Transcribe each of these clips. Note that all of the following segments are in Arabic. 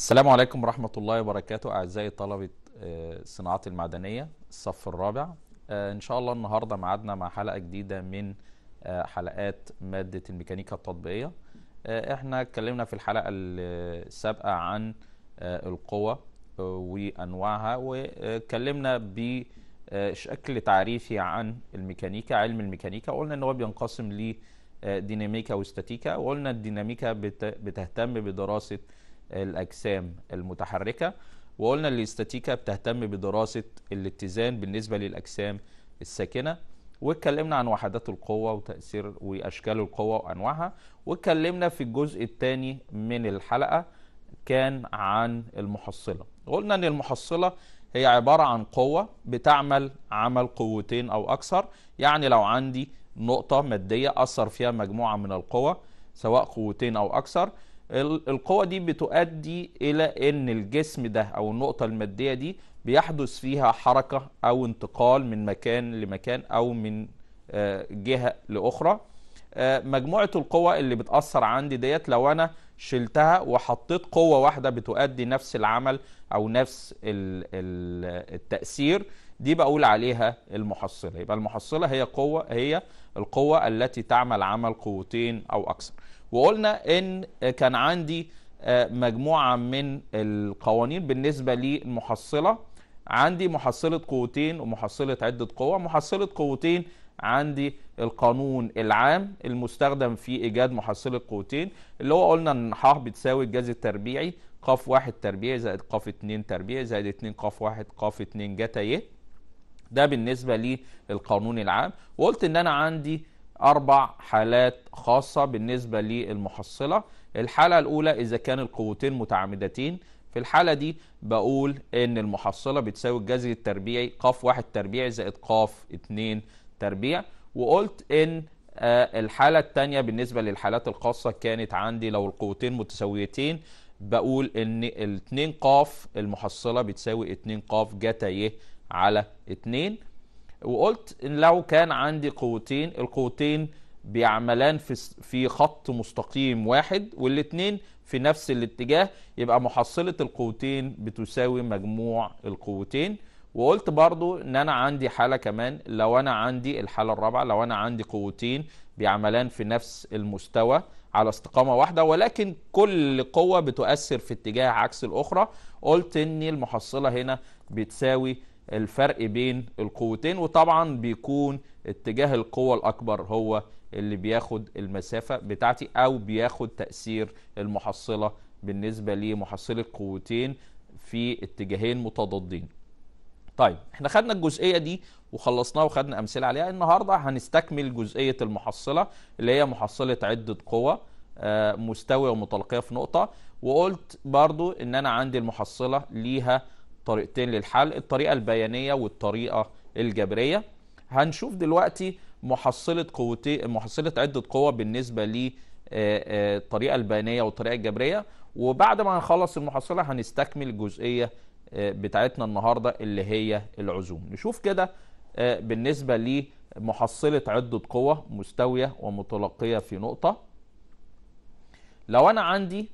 السلام عليكم ورحمة الله وبركاته أعزائي طلبة الصناعات آه، المعدنية الصف الرابع آه، إن شاء الله النهاردة معادنا مع حلقة جديدة من آه، حلقات مادة الميكانيكا التطبيقية إحنا اتكلمنا في الحلقة السابقة عن القوة وأنواعها واتكلمنا بشكل تعريفي عن الميكانيكا علم الميكانيكا قلنا إن هو بينقسم لديناميكا واستاتيكا وقلنا الديناميكا بتهتم بدراسة الاجسام المتحركه وقلنا الاستاتيكا بتهتم بدراسه الاتزان بالنسبه للاجسام الساكنه واتكلمنا عن وحدات القوة وتأثير وأشكال القوة وأنواعها واتكلمنا في الجزء الثاني من الحلقة كان عن المحصلة قلنا أن المحصلة هي عبارة عن قوة بتعمل عمل قوتين أو أكثر يعني لو عندي نقطة مادية أثر فيها مجموعة من القوى سواء قوتين أو أكثر القوة دي بتؤدي إلى أن الجسم ده أو النقطة المادية دي بيحدث فيها حركة أو انتقال من مكان لمكان أو من آه، جهة لأخرى آه، مجموعة القوة اللي بتأثر عندي ديت لو أنا شلتها وحطيت قوة واحدة بتؤدي نفس العمل أو نفس التأثير دي بقول عليها المحصله يبقى المحصله هي قوه هي القوه التي تعمل عمل قوتين او اكثر وقلنا ان كان عندي آه، مجموعه من القوانين بالنسبه للمحصله عندي محصله قوتين ومحصله عده قوه محصله قوتين عندي القانون العام المستخدم في ايجاد محصله قوتين اللي هو قلنا ان ح بتساوي الجذر التربيعي ق واحد تربيعي زائد ق اتنين تربيعي زائد اتنين ق واحد ق اتنين جتا ي ده بالنسبه للقانون العام وقلت ان انا عندي اربع حالات خاصه بالنسبه للمحصله الحاله الاولى اذا كان القوتين متعامدتين في الحالة دي بقول إن المحصلة بتساوي الجذر التربيعي قاف واحد تربيعي زائد قاف اتنين تربيع وقلت إن آه، الحالة التانية بالنسبة للحالات الخاصة كانت عندي لو القوتين متساويتين بقول إن الاتنين قاف المحصلة بتساوي اتنين قاف جتا يه على 2 وقلت إن لو كان عندي قوتين القوتين بيعملان في في خط مستقيم واحد والاثنين في نفس الاتجاه يبقى محصلة القوتين بتساوي مجموع القوتين وقلت برضو ان انا عندي حالة كمان لو انا عندي الحالة الرابعة لو انا عندي قوتين بيعملان في نفس المستوى على استقامة واحدة ولكن كل قوة بتؤثر في اتجاه عكس الاخرى قلت ان المحصلة هنا بتساوي الفرق بين القوتين وطبعا بيكون اتجاه القوة الأكبر هو اللي بياخد المسافة بتاعتي أو بياخد تأثير المحصلة بالنسبة لمحصلة قوتين في اتجاهين متضادين طيب احنا خدنا الجزئية دي وخلصناها وخدنا أمثلة عليها النهاردة هنستكمل جزئية المحصلة اللي هي محصلة عدة قوة آه، مستوية ومطلقية في نقطة وقلت برضو ان انا عندي المحصلة ليها طريقتين للحل الطريقة البيانية والطريقة الجبرية هنشوف دلوقتي محصلة قوتي محصلة عدة قوة بالنسبة للطريقة آه، آه، البيانية والطريقة الجبرية وبعد ما هنخلص المحصلة هنستكمل الجزئية آه، بتاعتنا النهاردة اللي هي العزوم نشوف كده بالنسبة لمحصلة عدة قوة مستوية ومتلقية في نقطة لو أنا عندي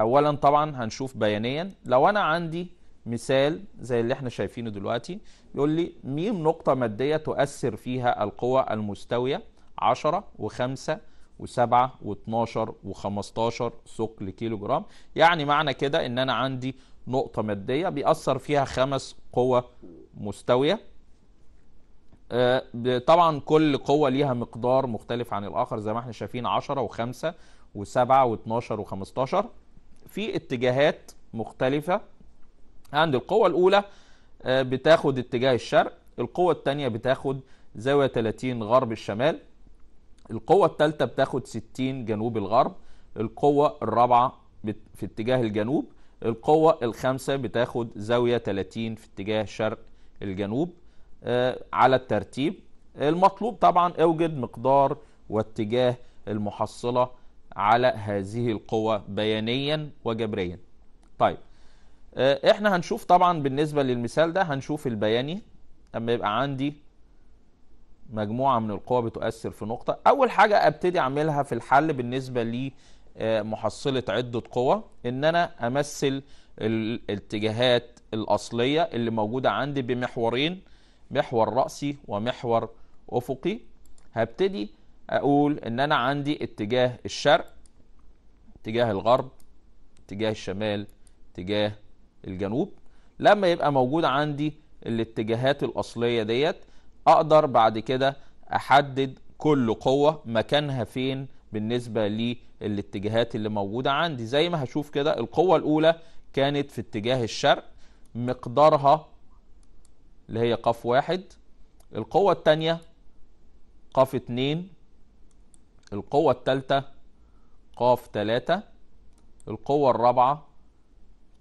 اولا طبعا هنشوف بيانيا لو انا عندي مثال زي اللي احنا شايفينه دلوقتي يقول لي ميم نقطه ماديه تؤثر فيها القوى المستويه 10 و5 و7 و12 و15 ثقل كيلو جرام يعني معنى كده ان انا عندي نقطه ماديه بيأثر فيها خمس قوى مستويه آه، طبعا كل قوة ليها مقدار مختلف عن الآخر زي ما احنا شايفين 10 و5 و7 و12 و15 في اتجاهات مختلفة عند القوة الأولى آه، بتاخد اتجاه الشرق القوة الثانية بتاخد زاوية 30 غرب الشمال القوة الثالثة بتاخد 60 جنوب الغرب القوة الرابعة في اتجاه الجنوب القوة الخامسة بتاخد زاوية 30 في اتجاه شرق الجنوب آه، على الترتيب المطلوب طبعا اوجد مقدار واتجاه المحصلة على هذه القوى بيانيا وجبريا طيب آه، احنا هنشوف طبعا بالنسبه للمثال ده هنشوف البياني اما يبقى عندي مجموعه من القوى بتؤثر في نقطه اول حاجه ابتدي اعملها في الحل بالنسبه لمحصله آه، عده قوى ان انا امثل الاتجاهات الاصليه اللي موجوده عندي بمحورين محور راسي ومحور افقي هبتدي اقول ان انا عندي اتجاه الشرق اتجاه الغرب اتجاه الشمال اتجاه الجنوب لما يبقى موجود عندي الاتجاهات الاصليه ديت اقدر بعد كده احدد كل قوه مكانها فين بالنسبه للاتجاهات اللي موجوده عندي زي ما هشوف كده القوه الاولى كانت في اتجاه الشرق مقدارها اللي هي قاف واحد القوه الثانيه قاف اتنين القوة التالتة قاف تلاتة القوة الرابعة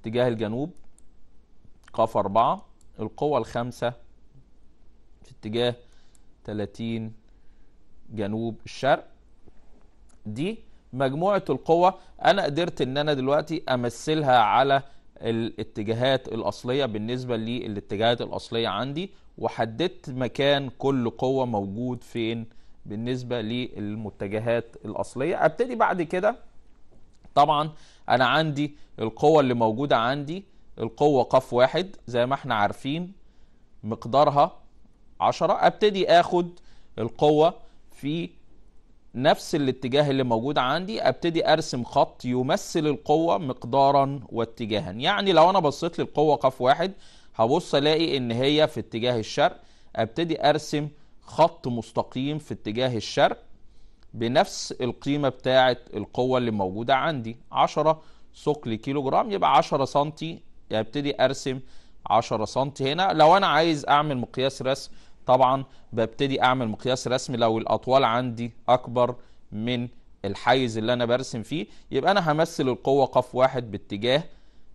اتجاه الجنوب قاف أربعة القوة الخامسة في اتجاه تلاتين جنوب الشرق دي مجموعة القوة أنا قدرت إن أنا دلوقتي أمثلها على الاتجاهات الأصلية بالنسبة للاتجاهات الأصلية عندي وحددت مكان كل قوة موجود فين بالنسبه للمتجهات الاصليه ابتدي بعد كده طبعا انا عندي القوه اللي موجوده عندي القوه قف واحد زي ما احنا عارفين مقدارها 10 ابتدي اخد القوه في نفس الاتجاه اللي موجود عندي ابتدي ارسم خط يمثل القوه مقدارا واتجاها يعني لو انا بصيت للقوه قف واحد هبص الاقي ان هي في اتجاه الشرق ابتدي ارسم خط مستقيم في اتجاه الشرق بنفس القيمة بتاعة القوة اللي موجودة عندي 10 ثقل كيلو جرام يبقى 10 سنتي ابتدي ارسم 10 سنتي هنا لو انا عايز اعمل مقياس رسم طبعا ببتدي اعمل مقياس رسم لو الاطوال عندي اكبر من الحيز اللي انا برسم فيه يبقى انا همثل القوة قف واحد باتجاه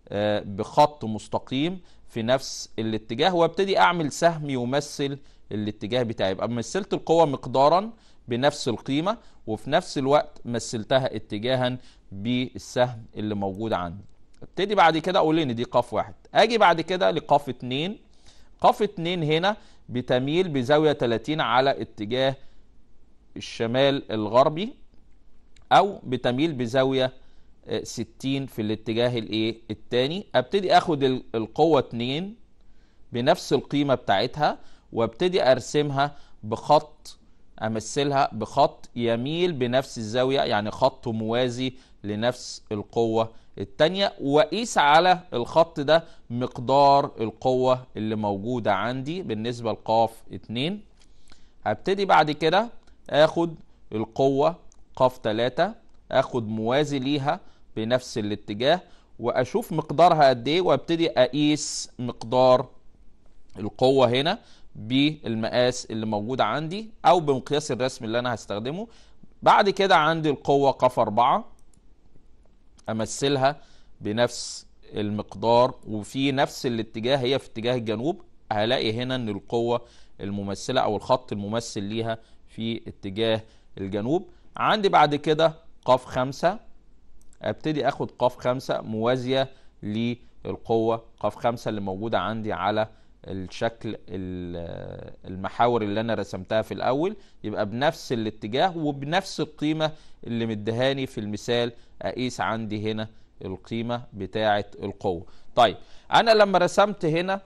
آه، بخط مستقيم في نفس الاتجاه وابتدي اعمل سهم يمثل الاتجاه بتاعي يبقى مثلت القوة مقدارا بنفس القيمة وفي نفس الوقت مثلتها اتجاها بالسهم اللي موجود عندي ابتدي بعد كده اقول ان دي قاف واحد اجي بعد كده لقاف اتنين قاف اتنين هنا بتميل بزاوية 30 على اتجاه الشمال الغربي او بتميل بزاوية 60 آه، في الاتجاه الايه الثاني ابتدي اخد القوة 2 بنفس القيمة بتاعتها وابتدي ارسمها بخط امثلها بخط يميل بنفس الزاويه يعني خط موازي لنفس القوه التانية واقيس على الخط ده مقدار القوه اللي موجوده عندي بالنسبه لقاف 2 هبتدي بعد كده اخد القوه قاف 3 اخد موازي ليها بنفس الاتجاه واشوف مقدارها قد ايه وابتدي اقيس مقدار القوه هنا بالمقاس اللي موجود عندي او بمقياس الرسم اللي انا هستخدمه بعد كده عندي القوة قف 4 امثلها بنفس المقدار وفي نفس الاتجاه هي في اتجاه الجنوب هلاقي هنا ان القوة الممثلة او الخط الممثل ليها في اتجاه الجنوب عندي بعد كده قف 5 ابتدي اخد قف 5 موازية للقوة قف 5 اللي موجودة عندي على الشكل المحاور اللي انا رسمتها في الاول يبقى بنفس الاتجاه وبنفس القيمه اللي مدهاني في المثال اقيس عندي هنا القيمه بتاعه القوه طيب انا لما رسمت هنا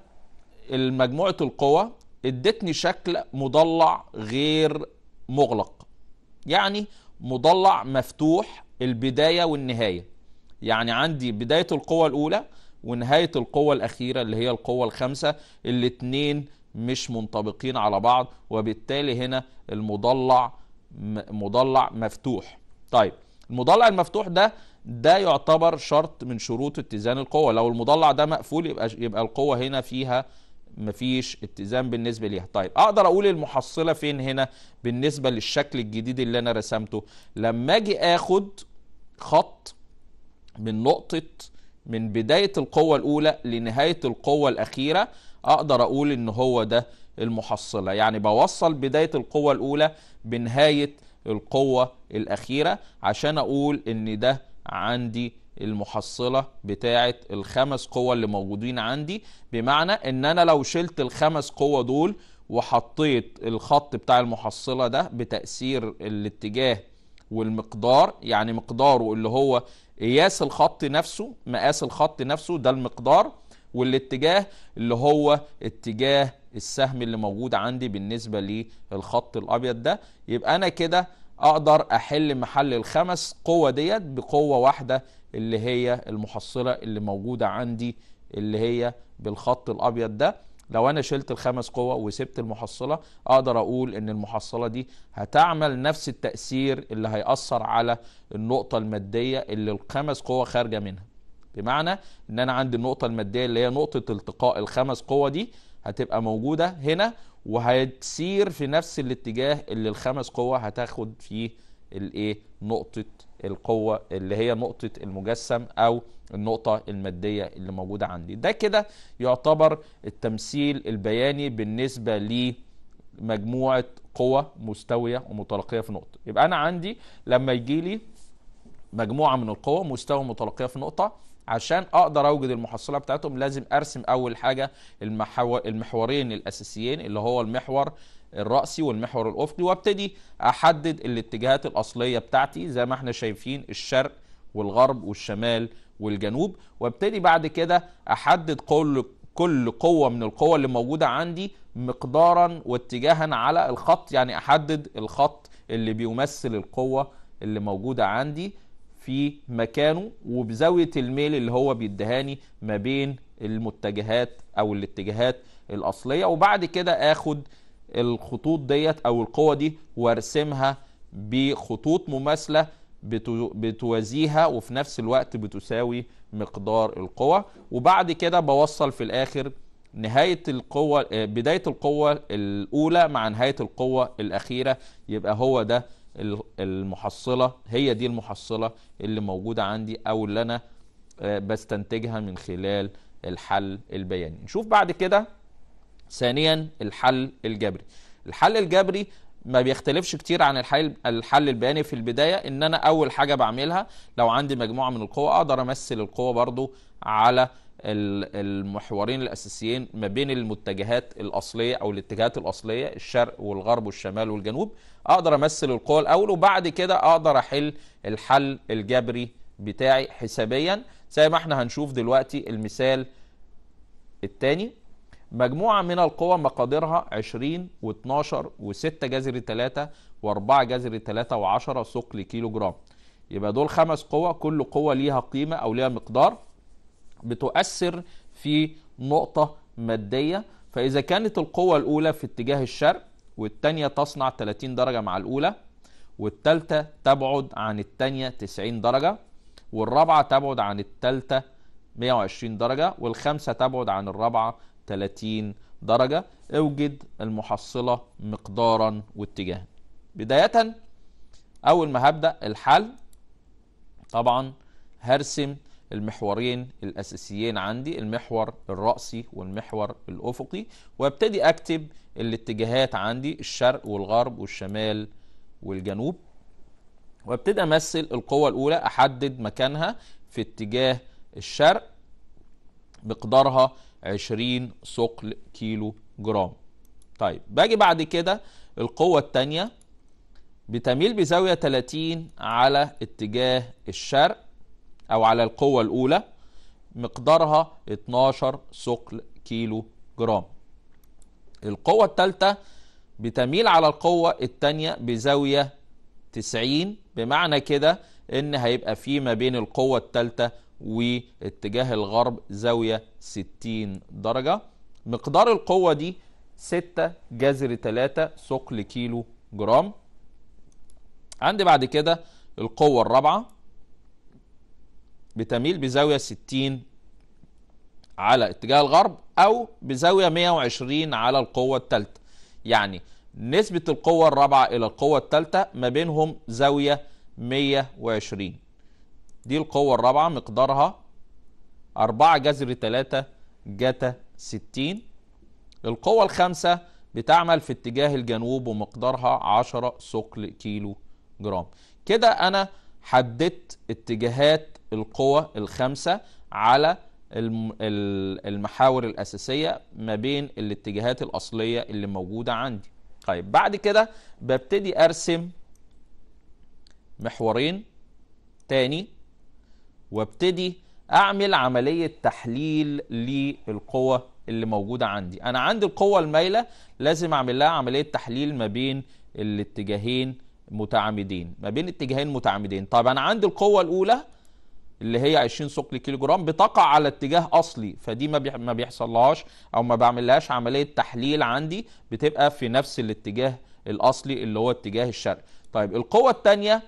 مجموعه القوى ادتني شكل مضلع غير مغلق يعني مضلع مفتوح البدايه والنهايه يعني عندي بداية القوة الأولى ونهاية القوة الأخيرة اللي هي القوة الخامسة الاتنين مش منطبقين على بعض وبالتالي هنا المضلع مضلع مفتوح طيب المضلع المفتوح ده ده يعتبر شرط من شروط اتزان القوة لو المضلع ده مقفول يبقى يبقى القوة هنا فيها مفيش اتزان بالنسبة ليها طيب اقدر اقول المحصلة فين هنا بالنسبة للشكل الجديد اللي انا رسمته لما اجي اخد خط من نقطة من بداية القوة الأولى لنهاية القوة الأخيرة أقدر أقول إن هو ده المحصلة يعني بوصل بداية القوة الأولى بنهاية القوة الأخيرة عشان أقول إن ده عندي المحصلة بتاعة الخمس قوة اللي موجودين عندي بمعنى إن أنا لو شلت الخمس قوة دول وحطيت الخط بتاع المحصلة ده بتأثير الاتجاه والمقدار يعني مقداره اللي هو قياس الخط نفسه مقاس الخط نفسه ده المقدار والاتجاه اللي هو اتجاه السهم اللي موجود عندي بالنسبة للخط الأبيض ده يبقى أنا كده أقدر أحل محل الخمس قوة ديت بقوة واحدة اللي هي المحصلة اللي موجودة عندي اللي هي بالخط الأبيض ده لو انا شلت الخمس قوى وسبت المحصلة اقدر اقول ان المحصلة دي هتعمل نفس التأثير اللي هيأثر على النقطة المادية اللي الخمس قوى خارجة منها بمعنى ان انا عندي النقطة المادية اللي هي نقطة التقاء الخمس قوى دي هتبقى موجودة هنا وهتسير في نفس الاتجاه اللي الخمس قوى هتاخد فيه الايه نقطة القوة اللي هي نقطة المجسم أو النقطة المادية اللي موجودة عندي ده كده يعتبر التمثيل البياني بالنسبة لمجموعة قوة مستوية ومتلاقية في نقطة يبقى أنا عندي لما يجي لي مجموعة من القوى مستوى متلاقية في نقطة عشان اقدر اوجد المحصله بتاعتهم لازم ارسم اول حاجه المحور المحورين الاساسيين اللي هو المحور الرأسي والمحور الأفقي وابتدي أحدد الاتجاهات الأصلية بتاعتي زي ما احنا شايفين الشرق والغرب والشمال والجنوب وابتدي بعد كده أحدد كل كل قوة من القوى اللي موجودة عندي مقدارا واتجاها على الخط يعني أحدد الخط اللي بيمثل القوة اللي موجودة عندي في مكانه وبزاوية الميل اللي هو بيدهاني ما بين المتجهات أو الاتجاهات الأصلية وبعد كده آخد الخطوط ديت او القوة دي وارسمها بخطوط مماثلة بتوازيها وفي نفس الوقت بتساوي مقدار القوة وبعد كده بوصل في الاخر نهاية القوة آه، بداية القوة الأولى مع نهاية القوة الأخيرة يبقى هو ده المحصلة هي دي المحصلة اللي موجودة عندي أو اللي أنا آه، بستنتجها من خلال الحل البياني نشوف بعد كده ثانيا الحل الجبري الحل الجبري ما بيختلفش كتير عن الحل الحل البياني في البدايه ان انا اول حاجه بعملها لو عندي مجموعه من القوى اقدر امثل القوه برضو على المحورين الاساسيين ما بين المتجهات الاصليه او الاتجاهات الاصليه الشرق والغرب والشمال والجنوب اقدر امثل القوى الاول وبعد كده اقدر احل الحل الجبري بتاعي حسابيا زي ما احنا هنشوف دلوقتي المثال الثاني مجموعة من القوى مقاديرها 20 و12 و6 جذر 3 و4 جذر 3 و10 ثقل كيلو جرام يبقى دول خمس قوى كل قوة ليها قيمة أو ليها مقدار بتؤثر في نقطة مادية فإذا كانت القوة الأولى في اتجاه الشرق والتانية تصنع 30 درجة مع الأولى والتالتة تبعد عن التانية 90 درجة والرابعة تبعد عن التالتة 120 درجة والخامسة تبعد عن الرابعة 30 درجة اوجد المحصلة مقدارا واتجاها بداية أول ما هبدأ الحل طبعا هرسم المحورين الأساسيين عندي المحور الرأسي والمحور الأفقي وابتدي أكتب الاتجاهات عندي الشرق والغرب والشمال والجنوب وابتدي أمثل القوة الأولى أحدد مكانها في اتجاه الشرق مقدارها 20 ثقل كيلو جرام طيب باجي بعد كده القوة الثانية بتميل بزاوية 30 على اتجاه الشرق أو على القوة الأولى مقدارها 12 ثقل كيلو جرام القوة الثالثة بتميل على القوة الثانية بزاوية 90 بمعنى كده إن هيبقى في ما بين القوة الثالثة واتجاه الغرب زاوية 60 درجة مقدار القوة دي 6 جذر 3 ثقل كيلو جرام عندي بعد كده القوة الرابعة بتميل بزاوية 60 على اتجاه الغرب أو بزاوية 120 على القوة الثالثة يعني نسبة القوة الرابعة إلى القوة الثالثة ما بينهم زاوية 120 دي القوة الرابعة مقدارها أربعة جذر تلاتة جتا ستين القوة الخامسة بتعمل في اتجاه الجنوب ومقدارها عشرة ثقل كيلو جرام كده أنا حددت اتجاهات القوى الخمسة على المحاور الأساسية ما بين الاتجاهات الأصلية اللي موجودة عندي طيب بعد كده ببتدي أرسم محورين تاني وابتدي اعمل عمليه تحليل للقوه اللي موجوده عندي انا عندي القوه المايله لازم اعمل لها عمليه تحليل ما بين الاتجاهين متعامدين ما بين اتجاهين متعامدين طب انا عندي القوه الاولى اللي هي 20 ثقل كيلو جرام بتقع على اتجاه اصلي فدي ما ما بيحصلهاش او ما بعملهاش عمليه تحليل عندي بتبقى في نفس الاتجاه الاصلي اللي هو اتجاه الشرق طيب القوه الثانيه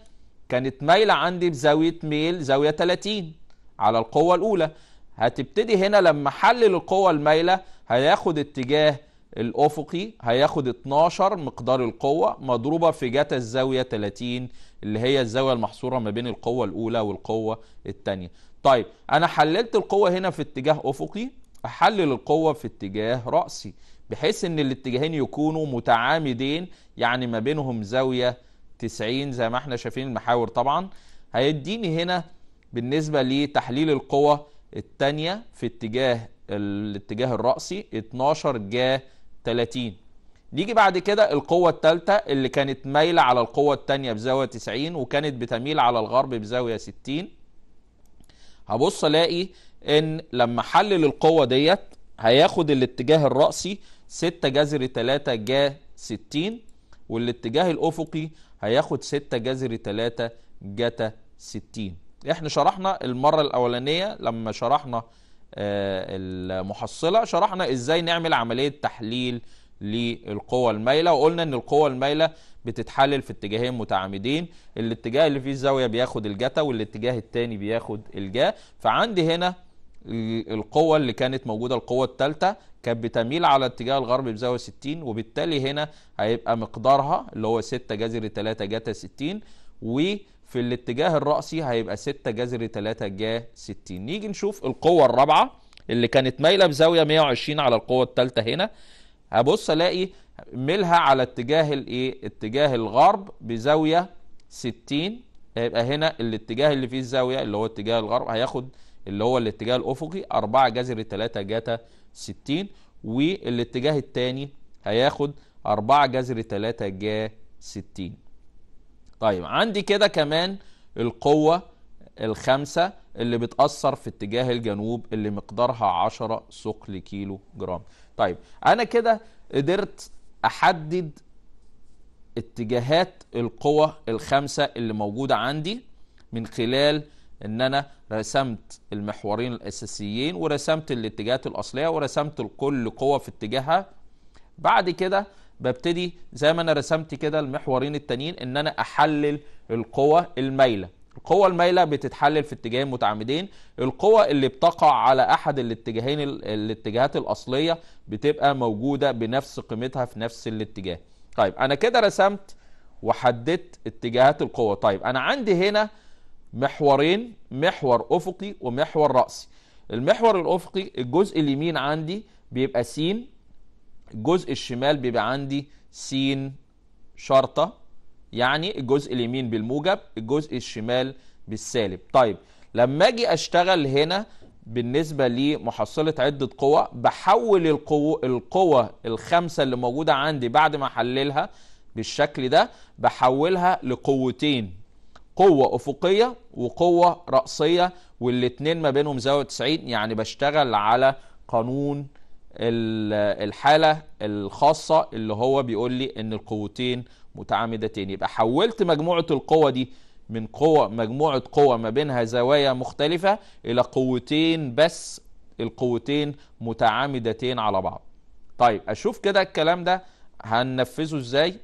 كانت مايلة عندي بزاوية ميل زاوية 30 على القوة الأولى هتبتدي هنا لما حلل القوة المايلة هياخد اتجاه الأفقي هياخد 12 مقدار القوة مضروبة في جتا الزاوية 30 اللي هي الزاوية المحصورة ما بين القوة الأولى والقوة الثانية طيب أنا حللت القوة هنا في اتجاه أفقي أحلل القوة في اتجاه رأسي بحيث ان الاتجاهين يكونوا متعامدين يعني ما بينهم زاوية 90 زي ما احنا شايفين المحاور طبعا هيديني هنا بالنسبة لتحليل القوة الثانية في اتجاه الاتجاه الرأسي 12 جا 30 نيجي بعد كده القوة الثالثة اللي كانت مايلة على القوة الثانية بزاوية 90 وكانت بتميل على الغرب بزاوية 60 هبص الاقي ان لما حلل القوة ديت هياخد الاتجاه الرأسي 6 جذر 3 جا 60 والاتجاه الأفقي هياخد 6 جذر 3 جتا 60 احنا شرحنا المرة الأولانية لما شرحنا آه، المحصلة شرحنا ازاي نعمل عملية تحليل للقوة المايلة وقلنا ان القوة المايلة بتتحلل في اتجاهين متعامدين الاتجاه اللي فيه الزاوية بياخد الجتا والاتجاه التاني بياخد الجا فعندي هنا القوة اللي كانت موجودة القوة الثالثة كانت بتميل على اتجاه الغرب بزاويه 60 وبالتالي هنا هيبقى مقدارها اللي هو 6 جذر 3 جتا 60 وفي الاتجاه الرأسي هيبقى 6 جذر 3 جا 60 نيجي نشوف القوة الرابعة اللي كانت مايلة بزاوية 120 على القوة الثالثة هنا هبص الاقي ميلها على اتجاه الايه اتجاه الغرب بزاوية 60 هيبقى هنا الاتجاه اللي فيه الزاوية اللي هو اتجاه الغرب هياخد اللي هو الاتجاه الافقي 4 جذر 3 جتا 60 والاتجاه الثاني هياخد 4 جذر 3 جا 60 طيب عندي كده كمان القوة الخامسة اللي بتأثر في اتجاه الجنوب اللي مقدارها 10 ثقل كيلو جرام طيب أنا كده قدرت أحدد اتجاهات القوة الخمسة اللي موجودة عندي من خلال ان انا رسمت المحورين الاساسيين ورسمت الاتجاهات الاصليه ورسمت لكل قوه في اتجاهها بعد كده ببتدي زي ما انا رسمت كده المحورين التانيين ان انا احلل القوة المايله القوة المايله بتتحلل في اتجاهين متعامدين القوة اللي بتقع على احد الاتجاهين الاتجاهات الاصليه بتبقى موجوده بنفس قيمتها في نفس الاتجاه طيب انا كده رسمت وحددت اتجاهات القوة طيب انا عندي هنا محورين محور افقي ومحور راسي المحور الافقي الجزء اليمين عندي بيبقى س الجزء الشمال بيبقى عندي س شرطه يعني الجزء اليمين بالموجب الجزء الشمال بالسالب طيب لما اجي اشتغل هنا بالنسبه لمحصله عده قوى بحول القوة القوى الخمسه اللي موجوده عندي بعد ما احللها بالشكل ده بحولها لقوتين قوة أفقية وقوة رأسية والاتنين ما بينهم زاوية 90 يعني بشتغل على قانون الحالة الخاصة اللي هو بيقول لي إن القوتين متعامدتين يبقى حولت مجموعة القوة دي من قوة مجموعة قوة ما بينها زوايا مختلفة إلى قوتين بس القوتين متعامدتين على بعض طيب أشوف كده الكلام ده هننفذه إزاي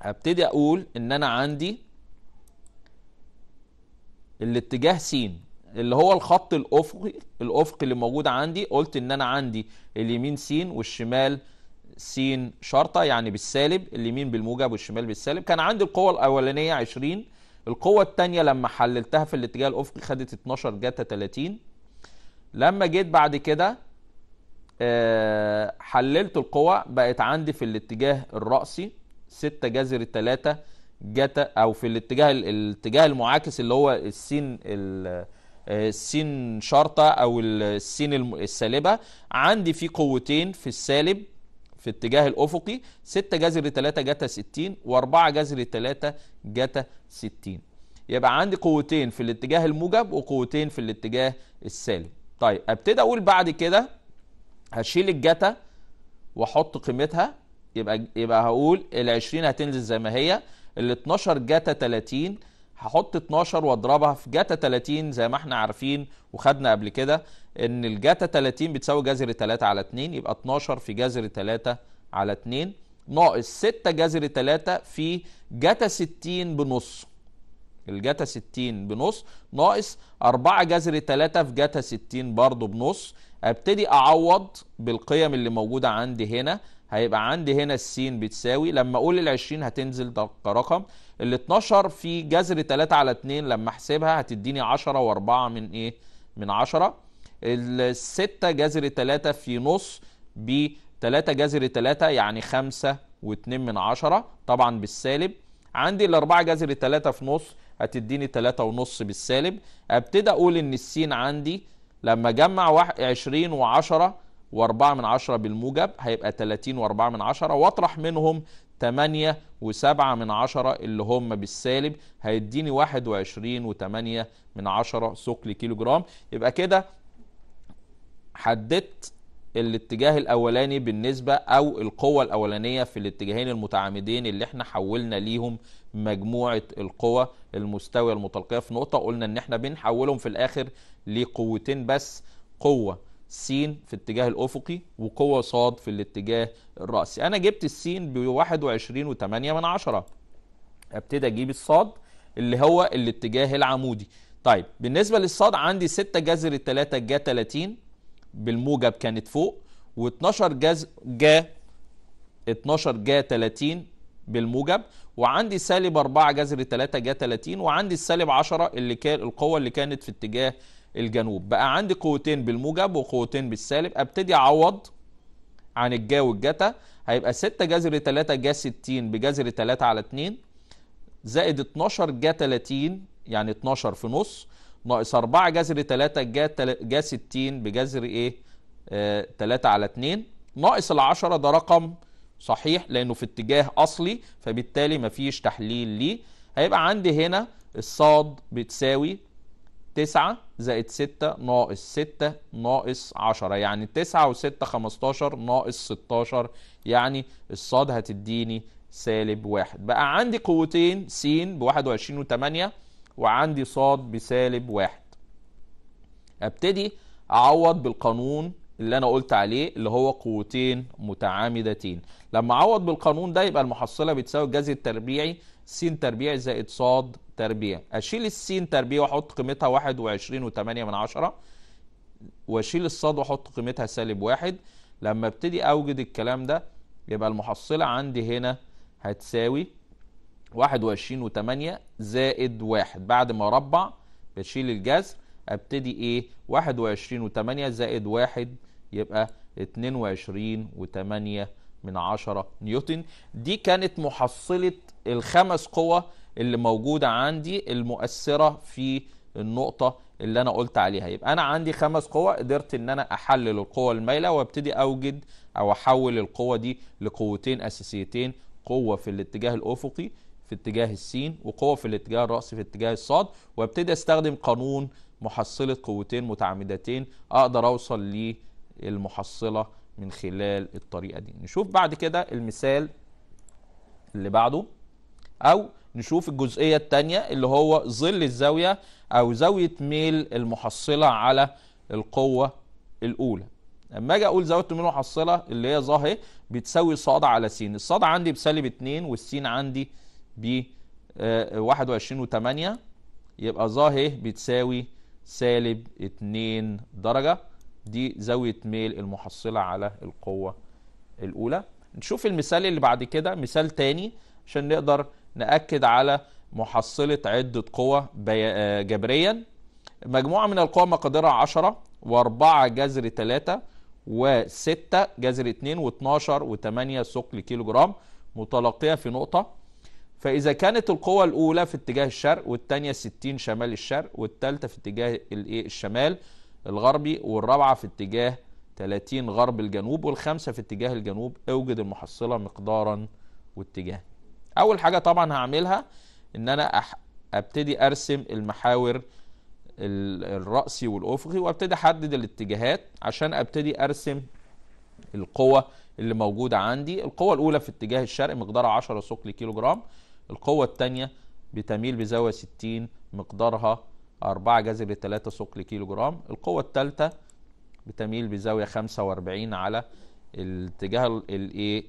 هبتدي أقول إن أنا عندي الاتجاه سين اللي هو الخط الافقي الافقي اللي موجود عندي قلت ان انا عندي اليمين س والشمال س شرطه يعني بالسالب اليمين بالموجب والشمال بالسالب كان عندي القوه الاولانيه 20 القوه الثانيه لما حللتها في الاتجاه الافقي خدت 12 جتا 30 لما جيت بعد كده آه، حللت القوة بقت عندي في الاتجاه الرأسي 6 جذر 3 جتا او في الاتجاه الاتجاه المعاكس اللي هو السين السين شرطه او السين السالبه عندي في قوتين في السالب في اتجاه الافقي 6 جذر 3 جتا 60 و4 جذر 3 جتا 60 يبقى عندي قوتين في الاتجاه الموجب وقوتين في الاتجاه السالب طيب ابتدي اقول بعد كده هشيل الجتا واحط قيمتها يبقى يبقى هقول ال 20 هتنزل زي ما هي ال 12 جتا 30 هحط 12 واضربها في جتا 30 زي ما احنا عارفين وخدنا قبل كده ان الجتا 30 بتساوي جذر 3 على 2 يبقى 12 في جذر 3 على 2 ناقص 6 جذر 3 في جتا 60 بنص الجتا 60 بنص ناقص 4 جذر 3 في جتا 60 برضه بنص ابتدي اعوض بالقيم اللي موجوده عندي هنا هيبقى عندي هنا السين بتساوي لما اقول ال 20 هتنزل كرقم ال 12 في جذر 3 على 2 لما احسبها هتديني 10 و4 من ايه؟ من 10 ال 6 جذر 3 في نص ب 3 جذر 3 يعني 5 و2 من 10 طبعا بالسالب عندي ال 4 جذر 3 في نص هتديني 3 ونص بالسالب ابتدي اقول ان السين عندي لما اجمع 20 و10 و4 من عشرة بالموجب هيبقى 30 و4 من عشرة واطرح منهم 8 و7 من عشرة اللي هم بالسالب هيديني 21 و8 من عشرة ثقل كيلو جرام يبقى كده حددت الاتجاه الاولاني بالنسبه او القوه الاولانيه في الاتجاهين المتعامدين اللي احنا حولنا ليهم مجموعه القوى المستويه المتلقيه في نقطه قلنا ان احنا بنحولهم في الاخر لقوتين بس قوه سين في اتجاه الافقي وقوه صاد في الاتجاه الراسي انا جبت السين ب 21.8 من عشره ابتدي اجيب الصاد اللي هو الاتجاه العمودي طيب بالنسبه للصاد عندي 6 جذر 3 جا 30 بالموجب كانت فوق و12 جذر جا 12 جا 30 بالموجب وعندي سالب 4 جذر 3 جا 30 وعندي السالب 10 اللي كان القوه اللي كانت في اتجاه الجنوب بقى عندي قوتين بالموجب وقوتين بالسالب ابتدي اعوض عن الجا والجتا هيبقى 6 جذر 3 جا 60 بجذر 3 على 2 زائد 12 جا 30 يعني 12 في نص ناقص 4 جذر 3 جا جا 60 بجذر ايه؟ آه 3 على 2 ناقص ال 10 ده رقم صحيح لانه في اتجاه اصلي فبالتالي مفيش تحليل ليه هيبقى عندي هنا الصاد بتساوي 9 زائد 6 ناقص 6 ناقص 10 يعني 9 و6 15 ناقص 16 يعني الصاد هتديني سالب 1 بقى عندي قوتين س ب 21 و8 وعندي صاد بسالب 1 ابتدي اعوض بالقانون اللي انا قلت عليه اللي هو قوتين متعامدتين لما اعوض بالقانون ده يبقى المحصله بتساوي الجذر التربيعي س تربيعي زائد ص تربيعي اشيل السين تربيعي واحط قيمتها 21 و8 من عشرة واشيل الصاد واحط قيمتها سالب واحد لما ابتدي اوجد الكلام ده يبقى المحصله عندي هنا هتساوي 21 و8 زائد واحد بعد ما اربع بشيل الجذر ابتدي ايه 21 و8 زائد واحد يبقى 22 و8 من عشرة نيوتن دي كانت محصلة الخمس قوى اللي موجودة عندي المؤثرة في النقطة اللي أنا قلت عليها يبقى أنا عندي خمس قوى قدرت إن أنا أحلل القوى المايلة وابتدي أوجد أو أحول القوة دي لقوتين أساسيتين قوة في الاتجاه الأفقي في اتجاه السين وقوة في الاتجاه الرأسي في اتجاه الصاد وابتدي أستخدم قانون محصلة قوتين متعامدتين أقدر أوصل ليه المحصلة من خلال الطريقة دي نشوف بعد كده المثال اللي بعده أو نشوف الجزئية الثانية اللي هو ظل الزاوية أو زاوية ميل المحصلة على القوة الأولى لما اجي اقول زاويه الميل المحصله اللي هي ظاهر بتساوي صاد على س الصاد عندي بسالب 2 والسين عندي ب 21 آه، و8 يبقى ظاهر بتساوي سالب 2 درجه دي زاويه ميل المحصله على القوه الاولى نشوف المثال اللي بعد كده مثال تاني عشان نقدر ناكد على محصله عده قوى آه، جبريا مجموعه من القوى مقدارها 10 و4 جذر 3 و6 جذر 2 و12 و8 ثقل كيلو جرام متلاقيه في نقطه فاذا كانت القوه الاولى في اتجاه الشرق والثانيه 60 شمال الشرق والثالثه في اتجاه الايه الشمال الغربي والرابعة في اتجاه 30 غرب الجنوب والخمسة في اتجاه الجنوب اوجد المحصلة مقدارا واتجاه اول حاجة طبعا هعملها ان انا ابتدي ارسم المحاور الرأسي والأفقي وابتدي احدد الاتجاهات عشان ابتدي ارسم القوة اللي موجودة عندي القوة الأولى في اتجاه الشرق مقدارها 10 سوق كيلو جرام القوة الثانية بتميل بزاوية 60 مقدارها 4 جذر 3 ثقل كيلو جرام القوة الثالثة بتميل بزاوية 45 على الاتجاه إيه،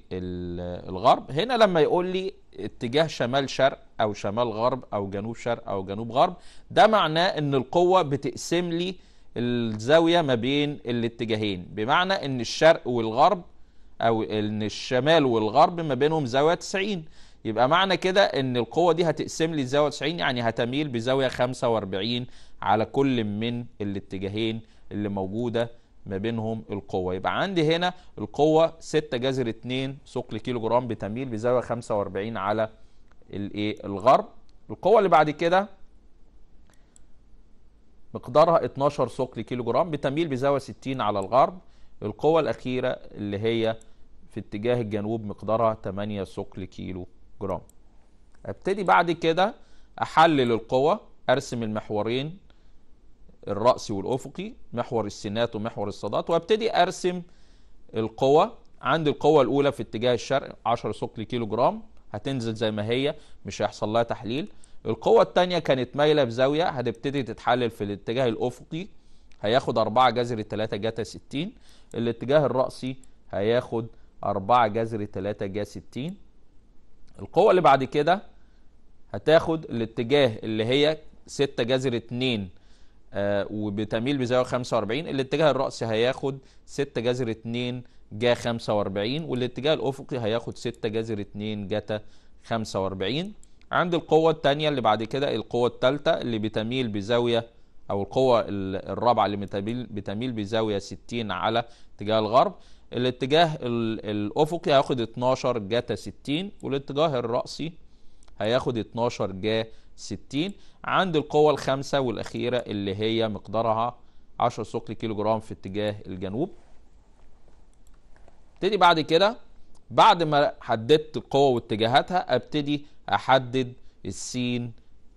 الغرب هنا لما يقول لي اتجاه شمال شرق او شمال غرب او جنوب شرق او جنوب غرب ده معناه ان القوه بتقسم لي الزاويه ما بين الاتجاهين بمعنى ان الشرق والغرب او ان الشمال والغرب ما بينهم زاويه 90 يبقى معنى كده ان القوة دي هتقسم لي الزاوية 90 يعني هتميل بزاوية 45 على كل من الاتجاهين اللي موجودة ما بينهم القوة يبقى عندي هنا القوة 6 جذر 2 ثقل كيلو جرام بتميل بزاوية 45 على الغرب القوة اللي بعد كده مقدارها 12 ثقل كيلو جرام بتميل بزاوية 60 على الغرب القوة الأخيرة اللي هي في اتجاه الجنوب مقدارها 8 ثقل كيلو جرام. جرام ابتدي بعد كده احلل القوة ارسم المحورين الرأسي والافقي محور السينات ومحور الصادات وابتدي ارسم القوة عند القوة الاولى في اتجاه الشرق 10 ثقل كيلو جرام هتنزل زي ما هي مش هيحصل لها تحليل القوة الثانية كانت مايلة بزاوية هتبتدي تتحلل في الاتجاه الافقي هياخد 4 جذر 3 جتا 60 الاتجاه الرأسي هياخد 4 جذر 3 جا 60 القوة اللي بعد كده هتاخد الاتجاه اللي هي 6 جذر 2 آه وبتميل بزاوية 45 الاتجاه الرأسي هياخد 6 جذر 2 جا 45 والاتجاه الأفقي هياخد 6 جذر 2 جتا 45 عند القوة الثانية اللي بعد كده القوة الثالثة اللي بتميل بزاوية أو القوة الرابعة اللي بتميل بزاوية 60 على اتجاه الغرب الاتجاه الافقي هياخد 12 جتا 60 والاتجاه الرأسي هياخد 12 جا 60 عند القوة الخامسة والأخيرة اللي هي مقدارها 10 ثقل كيلو جرام في اتجاه الجنوب ابتدي بعد كده بعد ما حددت القوة واتجاهاتها ابتدي احدد السين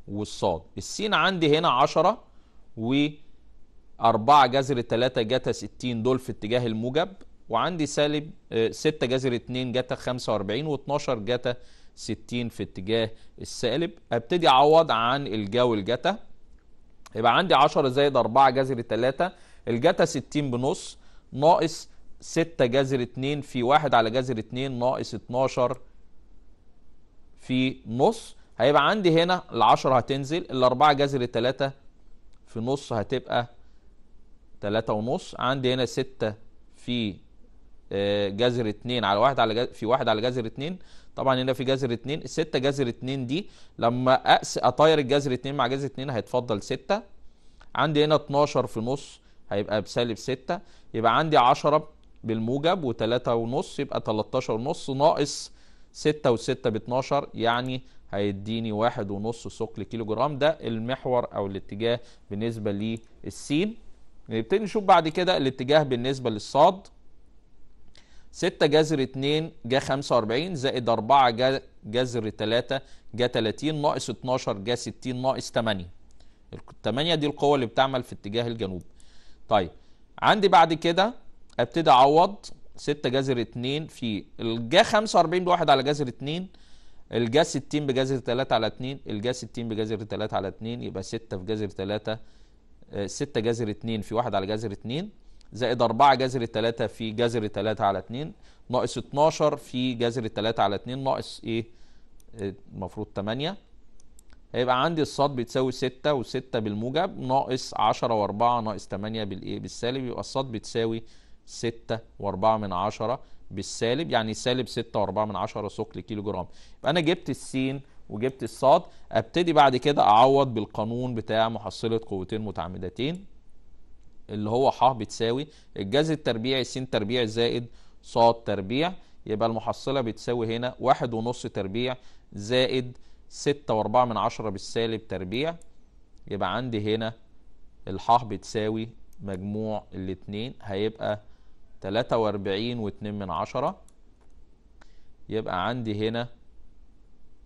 والصاد السين عندي هنا 10 و 4 جذر 3 جتا 60 دول في اتجاه الموجب وعندي سالب 6 آه، جذر 2 جتا 45 و12 جتا 60 في اتجاه السالب ابتدي اعوض عن الجو الجتا يبقى عندي 10 زائد 4 جذر 3 الجتا 60 بنص ناقص 6 جذر 2 في 1 على جذر 2 ناقص 12 في نص هيبقى عندي هنا ال10 هتنزل ال4 جذر 3 في نص هتبقى 3 ونص عندي هنا 6 في آه، جذر 2 على 1 على في 1 على جذر 2 طبعا هنا في جذر 2 6 جذر 2 دي لما اقس اطير الجذر 2 مع جذر 2 هيتفضل 6 عندي هنا 12 في نص هيبقى بسالب 6 يبقى عندي 10 بالموجب و3 ونص يبقى 13 ونص ناقص 6 و6 ب 12 يعني هيديني واحد ونص ثقل كيلو جرام ده المحور او الاتجاه بالنسبه للسين نبتدي نشوف بعد كده الاتجاه بالنسبه للصاد 6 جذر 2 جا 45 زائد 4 جا جذر 3 جا 30 ناقص 12 جا 60 ناقص 8 ال 8 دي القوة اللي بتعمل في اتجاه الجنوب طيب عندي بعد كده ابتدي اعوض 6 جذر 2 في الجا 45 بواحد على جذر 2 الجا 60 بجذر 3 على 2 الجا 60 بجذر 3 على 2 يبقى 6 في جذر 3 6 آه، جذر 2 في 1 على جذر 2 زائد 4 جذر 3 في جذر 3 على 2 ناقص 12 في جذر 3 على 2 ناقص ايه آه، المفروض 8 هيبقى عندي الصاد بتساوي 6 و6 بالموجب ناقص 10 و4 ناقص 8 بالايه بالسالب يبقى الصاد بتساوي 6 و4 من 10 بالسالب يعني سالب 6 و4 من 10 ثقل كيلو جرام يبقى انا جبت السين وجبت الصاد ابتدي بعد كده اعوض بالقانون بتاع محصله قوتين متعمدتين اللي هو ح بتساوي الجذر التربيعي س تربيع زائد ص تربيع يبقى المحصلة بتساوي هنا واحد ونص تربيع زائد ستة واربعة من عشرة بالسالب تربيع يبقى عندي هنا الح بتساوي مجموع الاتنين هيبقى تلاتة واربعين واتنين من عشرة يبقى عندي هنا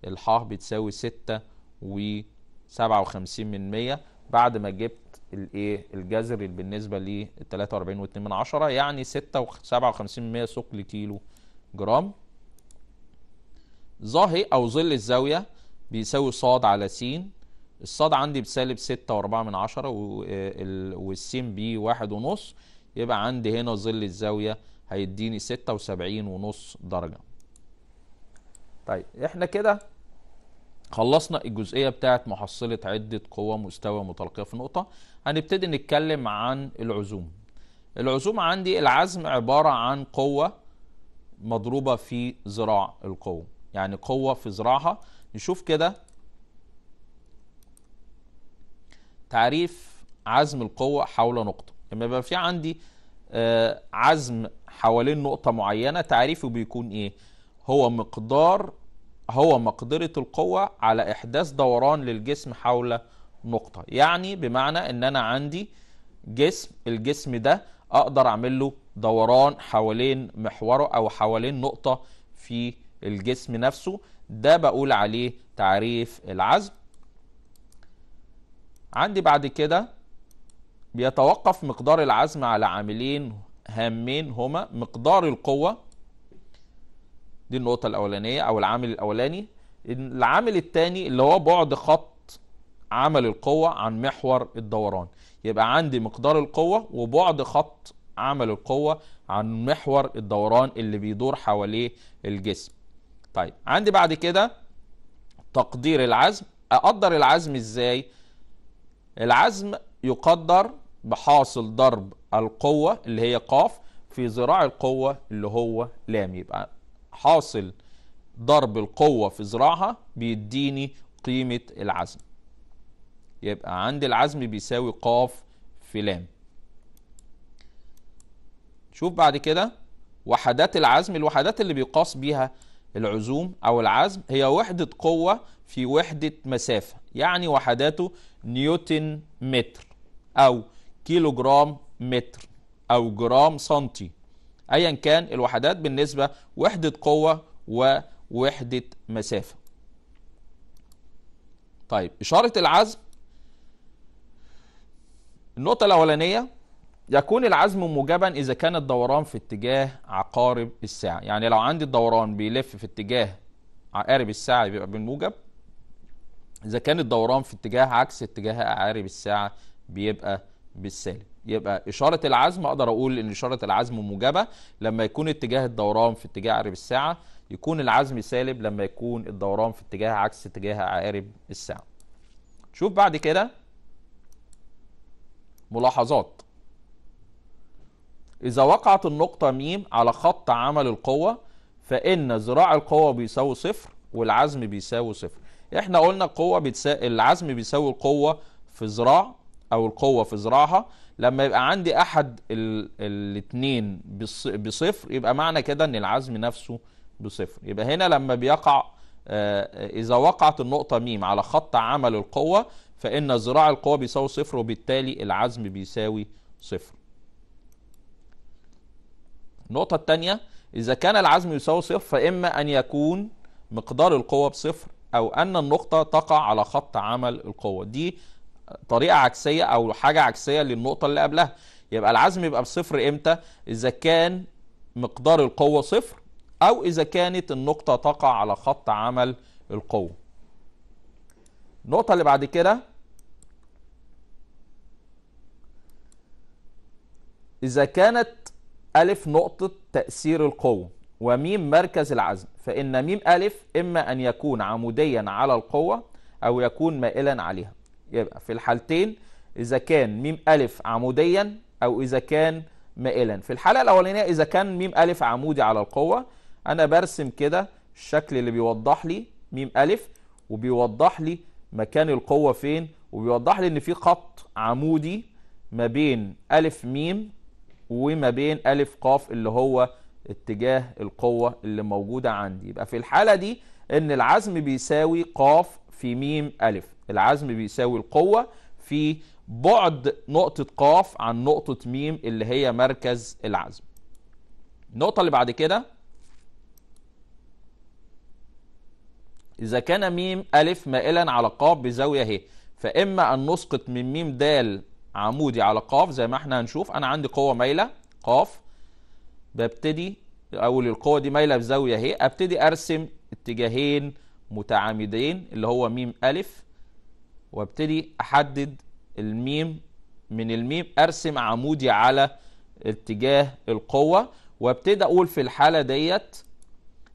الح بتساوي ستة وسبعة وخمسين من مية بعد ما جبت الايه الجذر بالنسبه ل 43.2 يعني 6 57% ثقل لكيلو جرام ظاهي او ظل الزاويه بيساوي ص على س الصاد عندي بسالب 6 واربعة من عشرة آه، والسين ب واحد ونص يبقى عندي هنا ظل الزاوية هيديني 76 ونص درجة طيب احنا كده خلصنا الجزئية بتاعت محصلة عدة قوى مستوى متلقية في نقطة هنبتدي نتكلم عن العزوم العزوم عندي العزم عبارة عن قوة مضروبة في ذراع القوة يعني قوة في ذراعها نشوف كده تعريف عزم القوة حول نقطة لما يبقى في عندي آه، عزم حوالين نقطة معينة تعريفه بيكون ايه هو مقدار هو مقدرة القوة على إحداث دوران للجسم حول نقطة يعني بمعنى إن أنا عندي جسم الجسم ده أقدر أعمل له دوران حوالين محوره أو حوالين نقطة في الجسم نفسه ده بقول عليه تعريف العزم عندي بعد كده بيتوقف مقدار العزم على عاملين هامين هما مقدار القوة دي النقطة الأولانية أو العامل الأولاني العامل الثاني اللي هو بعد خط عمل القوة عن محور الدوران يبقى عندي مقدار القوة وبعد خط عمل القوة عن محور الدوران اللي بيدور حواليه الجسم طيب عندي بعد كده تقدير العزم أقدر العزم إزاي العزم يقدر بحاصل ضرب القوة اللي هي قاف في ذراع القوة اللي هو لام يبقى حاصل ضرب القوة في ذراعها بيديني قيمة العزم يبقى عندي العزم بيساوي قاف في لام شوف بعد كده وحدات العزم الوحدات اللي بيقاس بيها العزوم او العزم هي وحدة قوة في وحدة مسافة يعني وحداته نيوتن متر او كيلو جرام متر او جرام سنتي ايا كان الوحدات بالنسبه وحده قوه ووحده مسافه طيب اشاره العزم النقطه الاولانيه يكون العزم موجبا اذا كان الدوران في اتجاه عقارب الساعه يعني لو عندي الدوران بيلف في اتجاه عقارب الساعه يبقى بالموجب اذا كان الدوران في اتجاه عكس اتجاه عقارب الساعه بيبقى بالسالب يبقى إشارة العزم أقدر أقول إن إشارة العزم موجبة لما يكون اتجاه الدوران في اتجاه عقارب الساعة يكون العزم سالب لما يكون الدوران في اتجاه عكس اتجاه عقارب الساعة شوف بعد كده ملاحظات إذا وقعت النقطة م على خط عمل القوة فإن ذراع القوة بيساوي صفر والعزم بيساوي صفر احنا قلنا القوة بتسا... العزم بيساوي القوة في ذراع أو القوة في ذراعها لما يبقى عندي احد الاثنين بصفر يبقى معنى كده ان العزم نفسه بصفر يبقى هنا لما بيقع آه، اذا وقعت النقطه م على خط عمل القوه فان ذراع القوه بيساوي صفر وبالتالي العزم بيساوي صفر النقطه الثانيه اذا كان العزم يساوي صفر فاما ان يكون مقدار القوه بصفر او ان النقطه تقع على خط عمل القوه دي طريقه عكسيه او حاجه عكسيه للنقطه اللي قبلها يبقى العزم يبقى بصفر امتى اذا كان مقدار القوه صفر او اذا كانت النقطه تقع على خط عمل القوه النقطه اللي بعد كده اذا كانت ألف نقطة تأثير القوة وميم مركز العزم فإن ميم ألف إما أن يكون عموديا على القوة أو يكون مائلا عليها يبقى في الحالتين إذا كان ميم ألف عموديا أو إذا كان مائلا في الحالة الأولانية إذا كان ميم ألف عمودي على القوة أنا برسم كده الشكل اللي بيوضح لي ميم ألف وبيوضح لي مكان القوة فين وبيوضح لي إن في خط عمودي ما بين ألف ميم وما بين ألف قاف اللي هو اتجاه القوة اللي موجودة عندي يبقى في الحالة دي إن العزم بيساوي قاف في ميم ألف العزم بيساوي القوة في بعد نقطة قاف عن نقطة ميم اللي هي مركز العزم النقطة اللي بعد كده إذا كان ميم ألف مائلا على قاف بزاوية ه فإما أن نسقط من ميم دال عمودي على قاف زي ما احنا هنشوف أنا عندي قوة مايلة قاف ببتدي أقول القوة دي مايلة بزاوية ه أبتدي أرسم اتجاهين متعامدين اللي هو ميم ألف وابتدي أحدد الميم من الميم أرسم عمودي على اتجاه القوة وابتدي أقول في الحالة ديت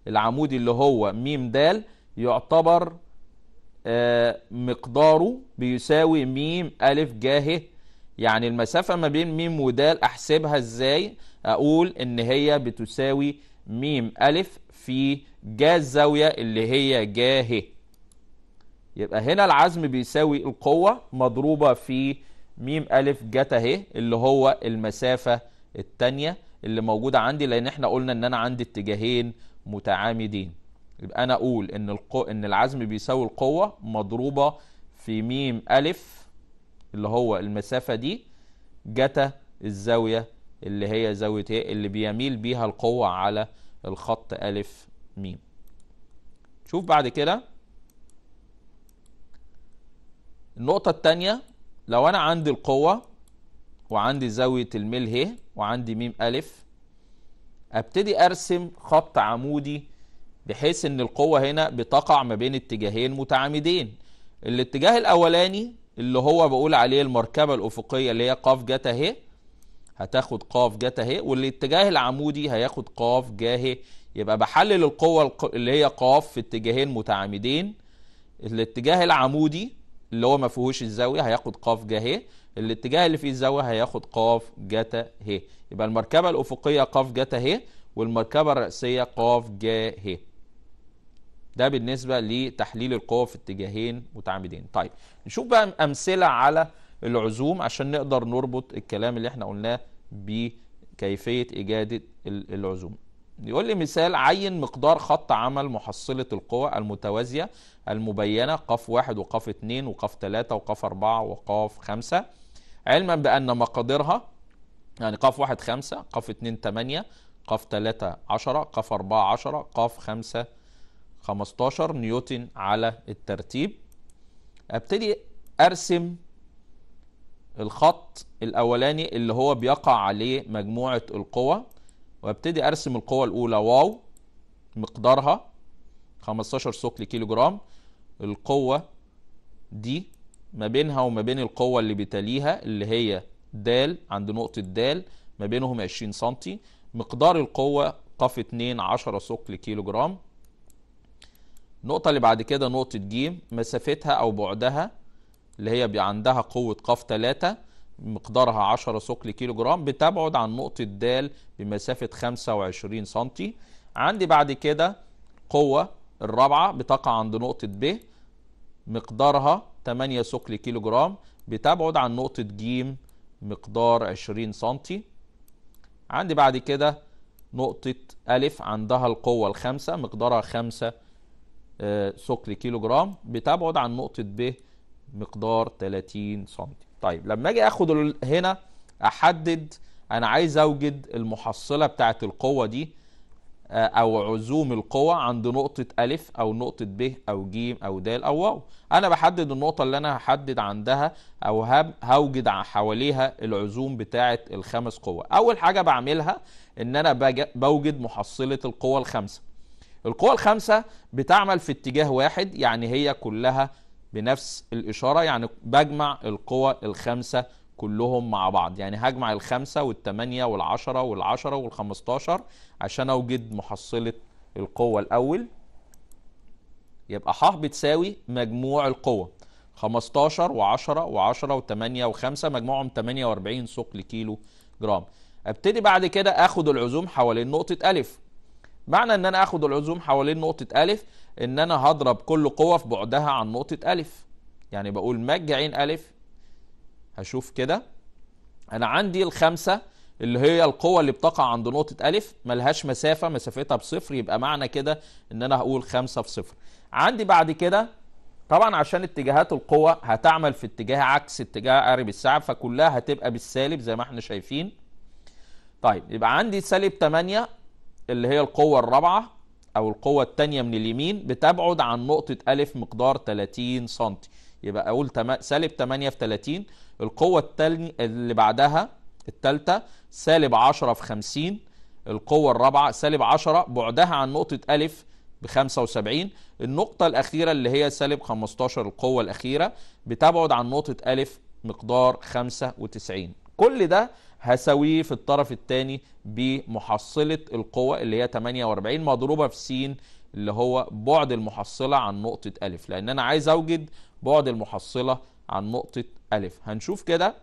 العمودي اللي هو ميم دال يعتبر آه، مقداره بيساوي ميم ألف ج يعني المسافة ما بين ميم ودال أحسبها إزاي أقول إن هي بتساوي ميم ألف في جا الزاوية اللي هي جاهه يبقى هنا العزم بيساوي القوة مضروبة في ميم ألف جتا ه اللي هو المسافة التانية اللي موجودة عندي لأن احنا قلنا إن أنا عندي اتجاهين متعامدين يبقى أنا أقول إن القو... إن العزم بيساوي القوة مضروبة في ميم ألف اللي هو المسافة دي جتا الزاوية اللي هي زاوية ايه اللي بيميل بيها القوة على الخط ألف ميم شوف بعد كده النقطة التانية لو أنا عندي القوة وعندي زاوية الميل ه وعندي ميم ألف أبتدي أرسم خط عمودي بحيث إن القوة هنا بتقع ما بين اتجاهين متعامدين الاتجاه الأولاني اللي هو بقول عليه المركبة الأفقية اللي هي ق جتا ه هتاخد ق جتا ه والاتجاه العمودي هياخد ق جا ه يبقى بحلل القوة اللي هي قاف في اتجاهين متعامدين الاتجاه العمودي اللي هو ما فيهوش الزاوية هياخد قاف ه الاتجاه اللي فيه الزاوية هياخد قاف جتا ه يبقى المركبة الأفقية قاف جتا ه والمركبة الرأسية قاف جا ه ده بالنسبة لتحليل القوة في اتجاهين متعامدين طيب نشوف بقى أمثلة على العزوم عشان نقدر نربط الكلام اللي احنا قلناه بكيفية إجادة العزوم يقول لي مثال عين مقدار خط عمل محصلة القوى المتوازية المبينة قف واحد وقف اثنين وقف ثلاثة وقف أربعة وقف خمسة علما بأن مقاديرها يعني قف واحد خمسة قف اثنين تمانية قف ثلاثة عشرة قف أربعة عشرة قف خمسة خمستاشر نيوتن على الترتيب أبتدي أرسم الخط الأولاني اللي هو بيقع عليه مجموعة القوى وابتدي ارسم القوة الاولى واو مقدارها 15 سكل كيلو جرام القوة دي ما بينها وما بين القوة اللي بتليها اللي هي دال عند نقطة دال ما بينهم 20 سنتي مقدار القوة قف 2 10 ثقل كيلو جرام النقطة اللي بعد كده نقطة جيم مسافتها أو بعدها اللي هي عندها قوة قف 3 مقدارها 10 ثقل كيلو جرام بتبعد عن نقطة د بمسافة 25 سنتي عندي بعد كده قوة الرابعة بتقع عند نقطة ب مقدارها 8 ثقل كيلو جرام بتبعد عن نقطة ج مقدار 20 سنتي عندي بعد كده نقطة ألف عندها القوة الخامسة مقدارها 5 ثقل آه، كيلو جرام بتبعد عن نقطة ب مقدار 30 سنتي طيب لما اجي اخد هنا احدد انا عايز اوجد المحصله بتاعه القوه دي آه، او عزوم القوة عند نقطه الف او نقطه ب او ج او د او واو انا بحدد النقطه اللي انا هحدد عندها او هوجد حواليها العزوم بتاعه الخمس قوى اول حاجه بعملها ان انا بوجد محصله القوى الخمسه القوى الخمسه بتعمل في اتجاه واحد يعني هي كلها بنفس الإشارة يعني بجمع القوى الخمسة كلهم مع بعض يعني هجمع الخمسة والثمانية والعشرة والعشرة والخمستاشر عشان أوجد محصلة القوة الأول يبقى ح بتساوي مجموع القوة 15 و10 و10 و8 و5 مجموعهم 48 ثقل كيلو جرام ابتدي بعد كده اخد العزوم حوالين نقطة ألف معنى ان انا اخد العزوم حوالين نقطة ألف ان انا هضرب كل قوه في بعدها عن نقطه الف يعني بقول مج عين الف هشوف كده انا عندي الخمسه اللي هي القوه اللي بتقع عند نقطه الف ملهاش مسافه مسافتها بصفر يبقى معنى كده ان انا هقول خمسه في صفر عندي بعد كده طبعا عشان اتجاهات القوه هتعمل في اتجاه عكس اتجاه قارب الساعه فكلها هتبقى بالسالب زي ما احنا شايفين طيب يبقى عندي سالب 8 اللي هي القوه الرابعه او القوة التانية من اليمين بتبعد عن نقطة ألف مقدار 30 سم يبقى أقول سالب 8 في 30 القوة التانية اللي بعدها التالتة سالب 10 في 50 القوة الرابعة سالب 10 بعدها عن نقطة ألف ب 75 النقطة الأخيرة اللي هي سالب 15 القوة الأخيرة بتبعد عن نقطة ألف مقدار 95 كل ده هساويه في الطرف الثاني بمحصله القوه اللي هي 48 مضروبه في س اللي هو بعد المحصله عن نقطه أ لان انا عايز اوجد بعد المحصله عن نقطه أ هنشوف كده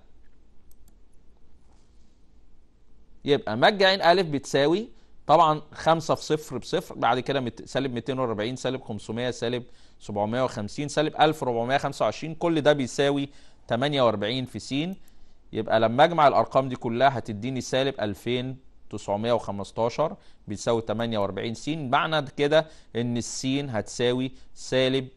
يبقى مج عين أ بتساوي طبعا 5 في صفر بصفر بعد كده سالب 240 سالب 500 سالب 750 سالب 1425 كل ده بيساوي 48 في س يبقى لما اجمع الارقام دي كلها هتديني سالب 2915 بتساوي 48 س معنى كده ان السين هتساوي سالب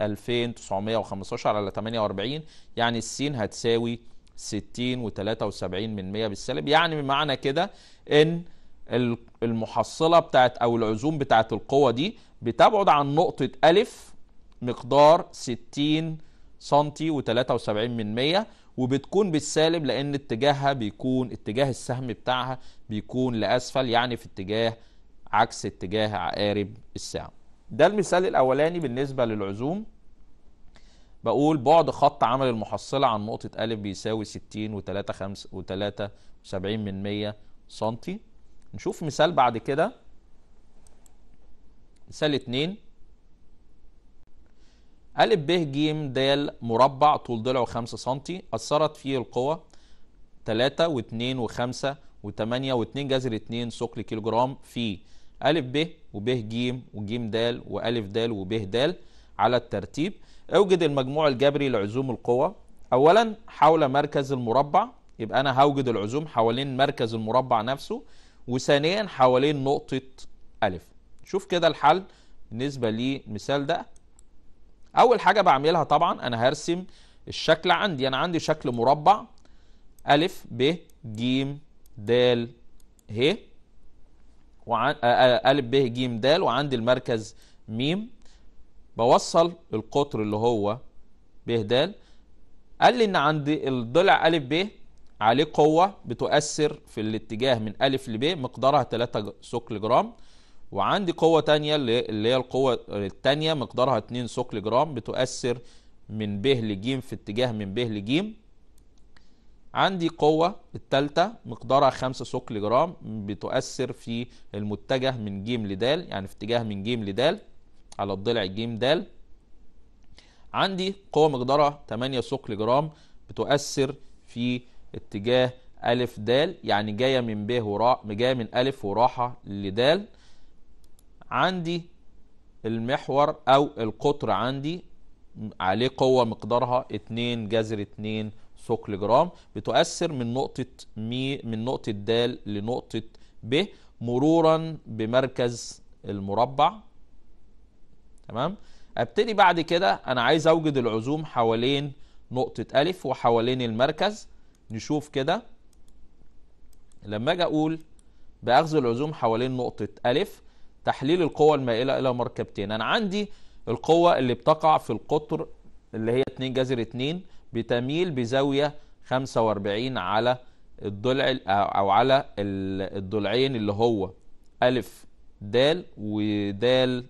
2915 على 48 يعني السين هتساوي 60 و73 من 100 بالسالب يعني بمعنى كده ان المحصلة بتاعت أو العزوم بتاعت القوة دي بتبعد عن نقطة ألف مقدار 60 سنتي و73 من 100 وبتكون بالسالب لان اتجاهها بيكون اتجاه السهم بتاعها بيكون لاسفل يعني في اتجاه عكس اتجاه عقارب الساعه ده المثال الاولاني بالنسبه للعزوم بقول بعد خط عمل المحصله عن نقطه ا بيساوي 60 و3 وتلاتة و من 100 سنتي نشوف مثال بعد كده مثال اتنين أ ب ج د مربع طول ضلعه 5 سم أثرت فيه القوى 3 و2 و5 و8 و2 جذر 2 ثقل كيلو جرام في أ ب وب ج وج د وأ د وب د على الترتيب اوجد المجموع الجبري لعزوم القوى أولا حول مركز المربع يبقى أنا هوجد العزوم حوالين مركز المربع نفسه وثانيا حوالين نقطة أ شوف كده الحل بالنسبة للمثال ده اول حاجه بعملها طبعا انا هرسم الشكل عندي انا عندي شكل مربع ا ب ج د ه وعن ا ب ج د وعندي المركز م بوصل القطر اللي هو ب د قال لي ان عند الضلع ا ب عليه قوه بتؤثر في الاتجاه من ا ل ب مقدارها 3 ثقل جرام وعندي قوة تانية اللي هي القوة التانية مقدارها 2 سكل جرام بتؤثر من ب لج في اتجاه من ب لج عندي قوة التالتة مقدارها 5 سكل جرام بتؤثر في المتجه من ج لد يعني في اتجاه من ج لد على الضلع ج د عندي قوة مقدارها 8 سكل جرام بتؤثر في اتجاه أ د يعني جاية من ب وراء جاية من أ وراحة لد عندي المحور او القطر عندي عليه قوة مقدارها 2 جذر 2 ثقل جرام بتؤثر من نقطة مي من نقطة د لنقطة ب مرورا بمركز المربع تمام ابتدي بعد كده انا عايز اوجد العزوم حوالين نقطة ألف وحوالين المركز نشوف كده لما اجي اقول باخذ العزوم حوالين نقطة ألف تحليل القوة المائلة إلى مركبتين أنا عندي القوة اللي بتقع في القطر اللي هي 2 جذر 2 بتميل بزاوية 45 على الضلع أو على الضلعين اللي هو ألف د ودال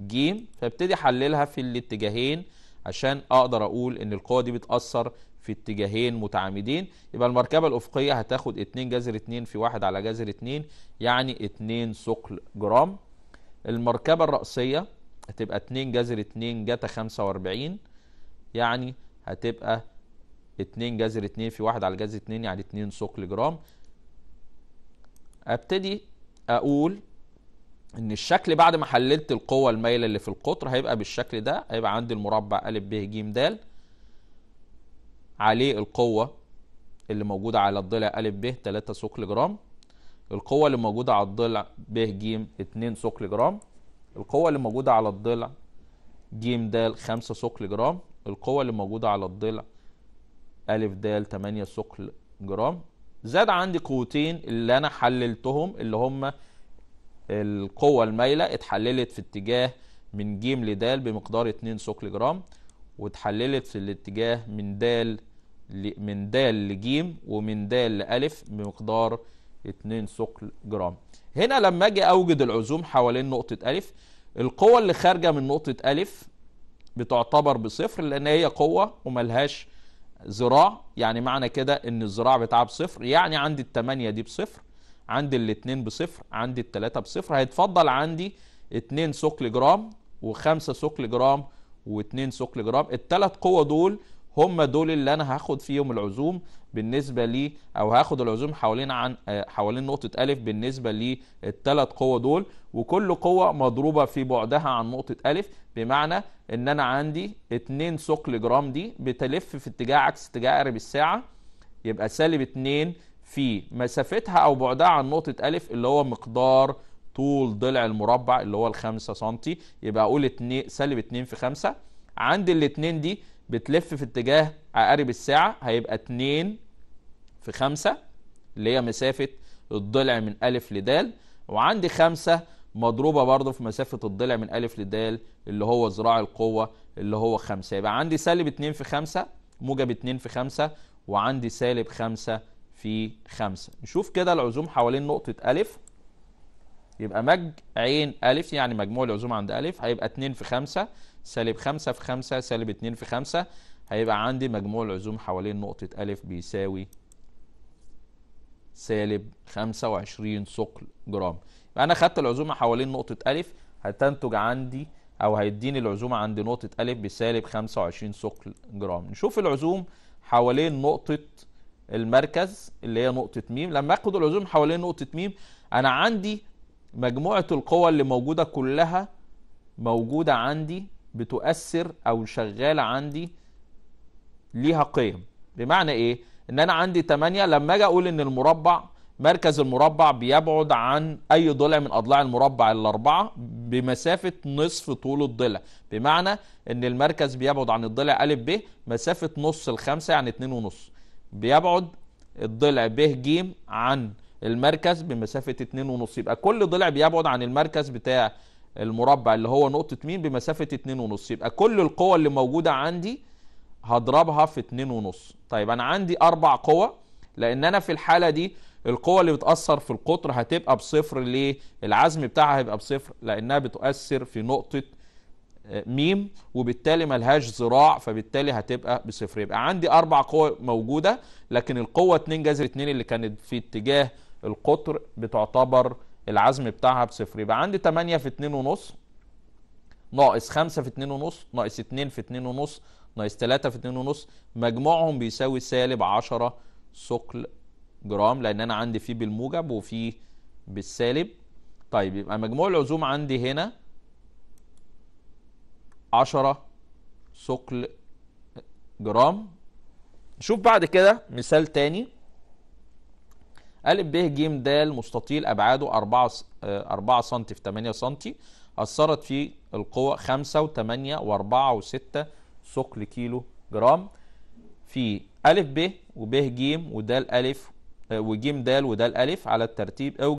ج فابتدي حللها في الاتجاهين عشان أقدر أقول إن القوة دي بتأثر في اتجاهين متعامدين يبقى المركبة الأفقية هتاخد 2 جذر 2 في 1 على جذر 2 يعني 2 ثقل جرام المركبة الرأسية هتبقى 2 جذر 2 جتا 45 يعني هتبقى 2 جذر 2 في 1 على جذر 2 يعني 2 ثقل جرام ابتدي اقول ان الشكل بعد ما حللت القوه المايله اللي في القطر هيبقى بالشكل ده هيبقى عندي المربع ا ب ج د عليه القوه اللي موجوده على الضلع ا ب 3 ثقل جرام القوة اللي موجودة على الضلع ب ج 2 ثقل جرام القوة اللي موجودة على الضلع ج د 5 ثقل جرام القوة اللي موجودة على الضلع أ د 8 ثقل جرام زاد عندي قوتين اللي أنا حللتهم اللي هم القوة المايلة اتحللت في اتجاه من ج لد بمقدار 2 ثقل جرام واتحللت في الاتجاه من د من د لج ومن د لأ بمقدار 2 ثقل جرام هنا لما اجي اوجد العزوم حوالين نقطه الف القوه اللي خارجه من نقطه الف بتعتبر بصفر لان هي قوه وملهاش ذراع يعني معنى كده ان الذراع بتاعها بصفر يعني عندي الثمانية دي بصفر عندي الاثنين بصفر عندي الثلاثة بصفر هيتفضل عندي اتنين ثقل جرام وخمسة ثقل جرام واتنين ثقل جرام الثلاث قوة دول هم دول اللي انا هاخد فيهم العزوم بالنسبه لي او هاخد العزوم حوالين عن آه، حوالين نقطه الف بالنسبه للثلاث قوه دول وكل قوه مضروبه في بعدها عن نقطه الف بمعنى ان انا عندي 2 ثقل جرام دي بتلف في اتجاه عكس اتجاه قارب الساعه يبقى سالب 2 في مسافتها او بعدها عن نقطه الف اللي هو مقدار طول ضلع المربع اللي هو ال 5 سم يبقى اقول 2 سالب 2 في 5 عند الاثنين دي بتلف في اتجاه عقارب الساعة هيبقى 2 في 5 اللي هي مسافة الضلع من ألف لدال وعندي 5 مضروبة برضه في مسافة الضلع من ألف لدال اللي هو ذراع القوة اللي هو 5 يبقى عندي سالب 2 في 5 موجب 2 في 5 وعندي سالب 5 في 5 نشوف كده العزوم حوالين نقطة ألف يبقى مج عين ألف يعني مجموع العزوم عند ألف هيبقى 2 في 5 سالب 5 في 5 سالب 2 في 5 هيبقى عندي مجموع العزوم حوالين نقطة أ بيساوي سالب 25 ثقل جرام يبقى أنا خدت العزومة حوالين نقطة أ هتنتج عندي أو هيديني العزومة عند نقطة أ بسالب 25 ثقل جرام نشوف العزوم حوالين نقطة المركز اللي هي نقطة ميم لما أخد العزوم حوالين نقطة ميم أنا عندي مجموعة القوى اللي موجودة كلها موجودة عندي بتؤثر او شغاله عندي ليها قيم بمعنى ايه ان انا عندي 8 لما اجي اقول ان المربع مركز المربع بيبعد عن اي ضلع من اضلاع المربع الاربعه بمسافه نصف طول الضلع بمعنى ان المركز بيبعد عن الضلع ا ب مسافه نص الخمسه يعني 2 ونص بيبعد الضلع ب ج عن المركز بمسافه 2 ونص يبقى كل ضلع بيبعد عن المركز بتاع المربع اللي هو نقطة مين بمسافة 2.5 يبقى كل القوى اللي موجودة عندي هضربها في 2.5 طيب أنا عندي أربع قوى لأن أنا في الحالة دي القوة اللي بتأثر في القطر هتبقى بصفر ليه؟ العزم بتاعها هيبقى بصفر لأنها بتؤثر في نقطة آه، ميم وبالتالي ملهاش ذراع فبالتالي هتبقى بصفر يبقى عندي أربع قوى موجودة لكن القوة 2 جذر 2 اللي كانت في اتجاه القطر بتعتبر العزم بتاعها بصفر يبقى عندي 8 في 2 ونص ناقص 5 في 2 ونص ناقص 2 في 2 ونص ناقص 3 في 2 ونص مجموعهم بيساوي سالب 10 ثقل جرام لان انا عندي فيه بالموجب وفيه بالسالب طيب يبقى مجموع العزوم عندي هنا 10 ثقل جرام نشوف بعد كده مثال تاني ا ب ج د مستطيل ابعاده 4 4 سم في 8 سم اثرت في القوى 5 و8 و4 و6 ثقل كيلو جرام في ا ب و ب ج و د ا آه، وج د و د ا على الترتيب أو